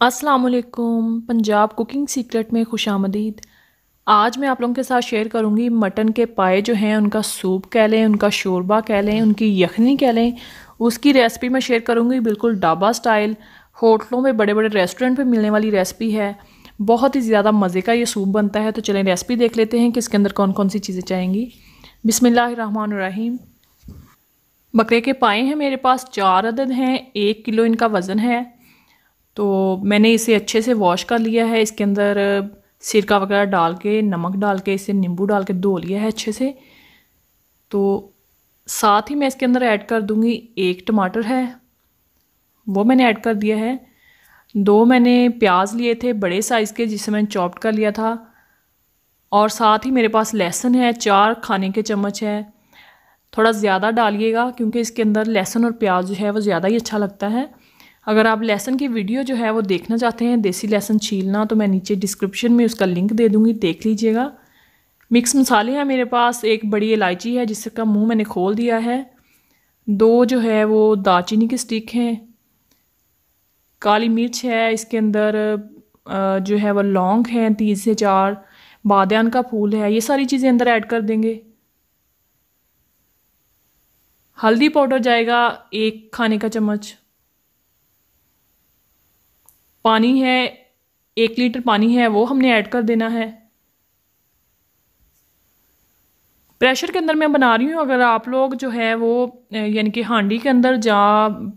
असलकुम Punjab cooking secret में खुश आमदीद आज मैं आप लोगों के साथ शेयर करूंगी मटन के पाए जो हैं उनका सूप कह लें उनका शोरबा कह लें उनकी यखनी कह लें उसकी रेसिपी मैं शेयर करूंगी बिल्कुल डाबा स्टाइल होटलों में बड़े बड़े रेस्टोरेंट पे मिलने वाली रेसिपी है बहुत ही ज़्यादा मज़े का ये सूप बनता है तो चलें रेसिपी देख लेते हैं कि इसके अंदर कौन कौन सी चीज़ें चाहेंगी बिसमीम बकरे के पाए हैं मेरे पास चार अदद हैं एक किलो इनका वज़न है तो मैंने इसे अच्छे से वॉश कर लिया है इसके अंदर सिरका वगैरह डाल के नमक डाल के इसे नींबू डाल के धो लिया है अच्छे से तो साथ ही मैं इसके अंदर ऐड कर दूंगी एक टमाटर है वो मैंने ऐड कर दिया है दो मैंने प्याज लिए थे बड़े साइज़ के जिसे मैंने चॉप्ड कर लिया था और साथ ही मेरे पास लहसुन है चार खाने के चम्मच है थोड़ा ज़्यादा डालिएगा क्योंकि इसके अंदर लहसुन और प्याज जो है वो ज़्यादा ही अच्छा लगता है अगर आप लेसन की वीडियो जो है वो देखना चाहते हैं देसी लेसन छीलना तो मैं नीचे डिस्क्रिप्शन में उसका लिंक दे दूँगी देख लीजिएगा मिक्स मसाले हैं मेरे पास एक बड़ी इलायची है जिसका मुँह मैंने खोल दिया है दो जो है वो दालचीनी के स्टिक हैं काली मिर्च है इसके अंदर जो है वह लौंग हैं तीन से चार बादन का फूल है ये सारी चीज़ें अंदर ऐड कर देंगे हल्दी पाउडर जाएगा एक खाने का चम्मच पानी है एक लीटर पानी है वो हमने ऐड कर देना है प्रेशर के अंदर मैं बना रही हूँ अगर आप लोग जो है वो यानी कि हांडी के अंदर या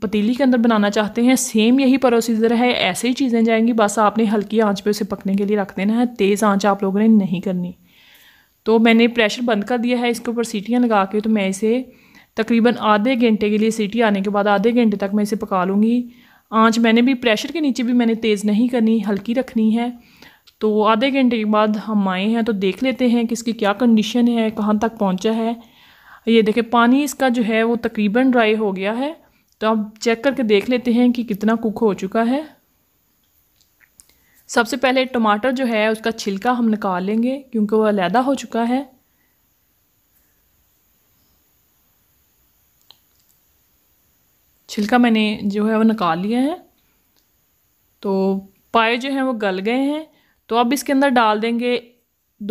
पतीली के अंदर बनाना चाहते हैं सेम यही प्रोसीजर है ऐसे ही चीज़ें जाएंगी बस आपने हल्की आंच पे उसे पकने के लिए रख देना है तेज़ आंच आप लोगों ने नहीं करनी तो मैंने प्रेशर बंद कर दिया है इसके ऊपर सीटियाँ लगा के तो मैं इसे तकरीबन आधे घंटे के लिए सीटी आने के बाद आधे घंटे तक मैं इसे पका लूँगी आंच मैंने भी प्रेशर के नीचे भी मैंने तेज़ नहीं करनी हल्की रखनी है तो आधे घंटे के बाद हम आए हैं तो देख लेते हैं कि इसकी क्या कंडीशन है कहाँ तक पहुँचा है ये देखें पानी इसका जो है वो तकरीबन ड्राई हो गया है तो आप चेक करके देख लेते हैं कि कितना कुक हो चुका है सबसे पहले टमाटर जो है उसका छिलका हम निकाल लेंगे क्योंकि वह अलहदा हो चुका है छिलका मैंने जो है वो निकाल लिया है तो पाए जो हैं वो गल गए हैं तो अब इसके अंदर डाल देंगे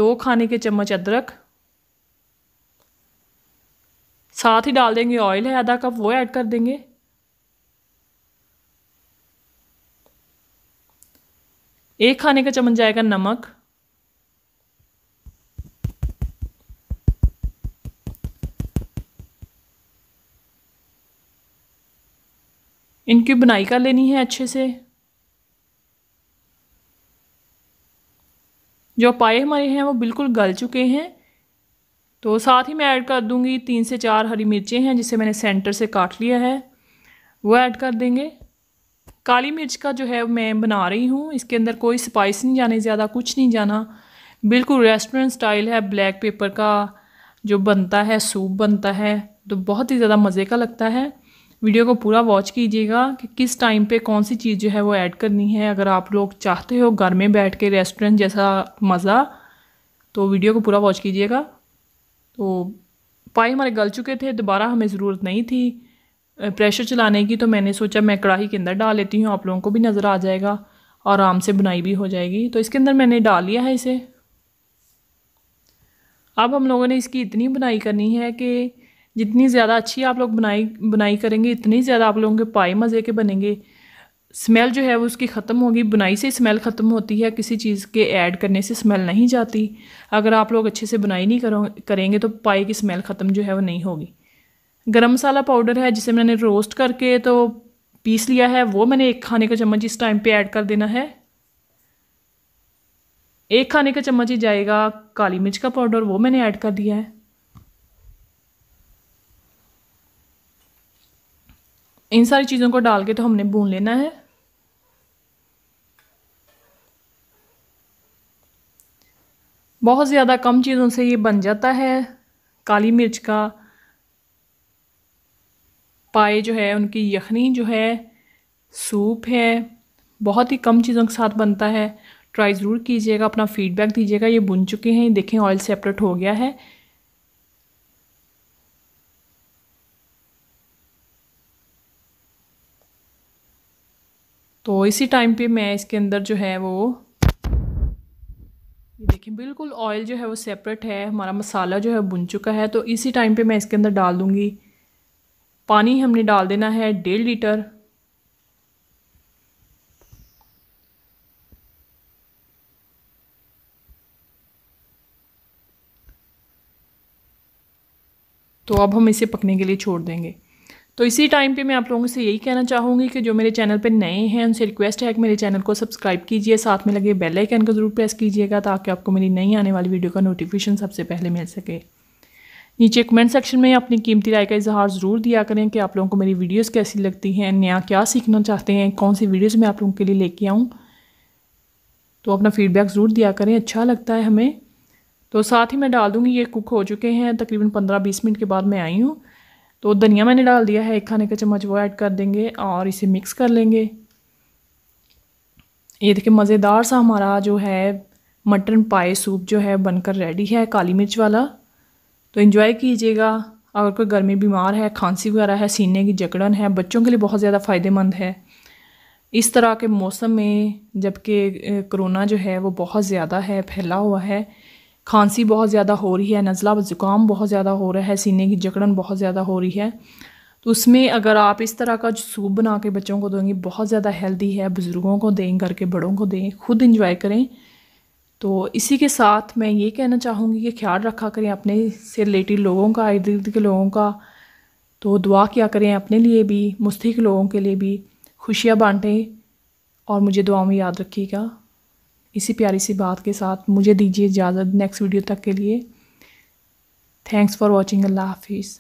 दो खाने के चम्मच अदरक साथ ही डाल देंगे ऑयल है आधा कप वो ऐड कर देंगे एक खाने का चम्मच जाएगा नमक इनकी बुनाई कर लेनी है अच्छे से जो पाए हमारे हैं वो बिल्कुल गल चुके हैं तो साथ ही मैं ऐड कर दूंगी तीन से चार हरी मिर्चें हैं जिसे मैंने सेंटर से काट लिया है वो ऐड कर देंगे काली मिर्च का जो है मैं बना रही हूँ इसके अंदर कोई स्पाइस नहीं जाने ज़्यादा कुछ नहीं जाना बिल्कुल रेस्टोरेंट स्टाइल है ब्लैक पेपर का जो बनता है सूप बनता है तो बहुत ही ज़्यादा मज़े का लगता है वीडियो को पूरा वॉच कीजिएगा कि किस टाइम पे कौन सी चीज़ जो है वो ऐड करनी है अगर आप लोग चाहते हो घर में बैठ के रेस्टोरेंट जैसा मज़ा तो वीडियो को पूरा वॉच कीजिएगा तो पाई हमारे गल चुके थे दोबारा हमें ज़रूरत नहीं थी प्रेशर चलाने की तो मैंने सोचा मैं कढ़ाई के अंदर डाल लेती हूँ आप लोगों को भी नज़र आ जाएगा आराम से बुनाई भी हो जाएगी तो इसके अंदर मैंने डाल लिया है इसे अब हम लोगों ने इसकी इतनी बुनाई करनी है कि जितनी ज़्यादा अच्छी आप लोग बनाई बुनाई करेंगे इतनी ज़्यादा आप लोगों के पाए मज़े के बनेंगे स्मेल जो है वो उसकी ख़त्म होगी बुनाई से स्मेल ख़त्म होती है किसी चीज़ के ऐड करने से स्मेल नहीं जाती अगर आप लोग अच्छे से बुनाई नहीं करो करेंगे तो पाए की स्मेल ख़त्म जो है वो नहीं होगी गरम मसाला पाउडर है जिसे मैंने रोस्ट करके तो पीस लिया है वो मैंने एक खाने का चम्मच इस टाइम पे ऐड कर देना है एक खाने का चम्मच ही जाएगा काली मिर्च का पाउडर वो मैंने ऐड कर दिया है इन सारी चीज़ों को डाल के तो हमने भून लेना है बहुत ज़्यादा कम चीज़ों से ये बन जाता है काली मिर्च का पाए जो है उनकी यखनी जो है सूप है बहुत ही कम चीज़ों के साथ बनता है ट्राई ज़रूर कीजिएगा अपना फीडबैक दीजिएगा ये बुन चुके हैं देखें ऑयल सेपरेट हो गया है तो इसी टाइम पे मैं इसके अंदर जो है वो ये देखें बिल्कुल ऑयल जो है वो सेपरेट है हमारा मसाला जो है बुन चुका है तो इसी टाइम पे मैं इसके अंदर डाल दूँगी पानी हमने डाल देना है डेढ़ लीटर तो अब हम इसे पकने के लिए छोड़ देंगे तो इसी टाइम पे मैं आप लोगों से यही कहना चाहूँगी कि जो मेरे चैनल पे नए हैं उनसे रिक्वेस्ट है कि मेरे चैनल को सब्सक्राइब कीजिए साथ में लगे बेल आइकन को ज़रूर प्रेस कीजिएगा ताकि आपको मेरी नई आने वाली वीडियो का नोटिफिकेशन सबसे पहले मिल सके नीचे कमेंट सेक्शन में अपनी कीमती राय का इजहार ज़रूर दिया करें कि आप लोगों को मेरी वीडियोज़ कैसी लगती हैं नया क्या सीखना चाहते हैं कौन सी वीडियोज़ मैं आप लोगों के लिए लेके आऊँ तो अपना फीडबैक ज़रूर दिया करें अच्छा लगता है हमें तो साथ ही मैं डाल दूँगी ये कुक हो चुके हैं तकरीबन पंद्रह बीस मिनट के बाद मैं आई हूँ तो धनिया मैंने डाल दिया है एक खाने का चम्मच वो ऐड कर देंगे और इसे मिक्स कर लेंगे ये देखिए मज़ेदार सा हमारा जो है मटन पाए सूप जो है बनकर रेडी है काली मिर्च वाला तो इन्जॉय कीजिएगा अगर कोई गर्मी बीमार है खांसी वगैरह है सीने की जकड़न है बच्चों के लिए बहुत ज़्यादा फ़ायदेमंद है इस तरह के मौसम में जबकि कोरोना जो है वो बहुत ज़्यादा है फैला हुआ है खांसी बहुत ज़्यादा हो रही है नज़ला ज़ुकाम बहुत ज़्यादा हो रहा है सीने की जकड़न बहुत ज़्यादा हो रही है तो उसमें अगर आप इस तरह का सूप बना के बच्चों को देंगे बहुत ज़्यादा हेल्दी है बुज़ुर्गों को दें घर के बड़ों को दें खुद इंजॉय करें तो इसी के साथ मैं ये कहना चाहूँगी कि ख्याल रखा करें अपने से रिलेटेड लोगों का इर्द गिर्द के लोगों का तो दुआ किया करें अपने लिए भी मुस्तक लोगों के लिए भी खुशियाँ बांटें और मुझे दुआ में याद रखिएगा इसी प्यारी सी बात के साथ मुझे दीजिए इजाज़त नेक्स्ट वीडियो तक के लिए थैंक्स फॉर वॉचिंग अल्लाह हाफिज़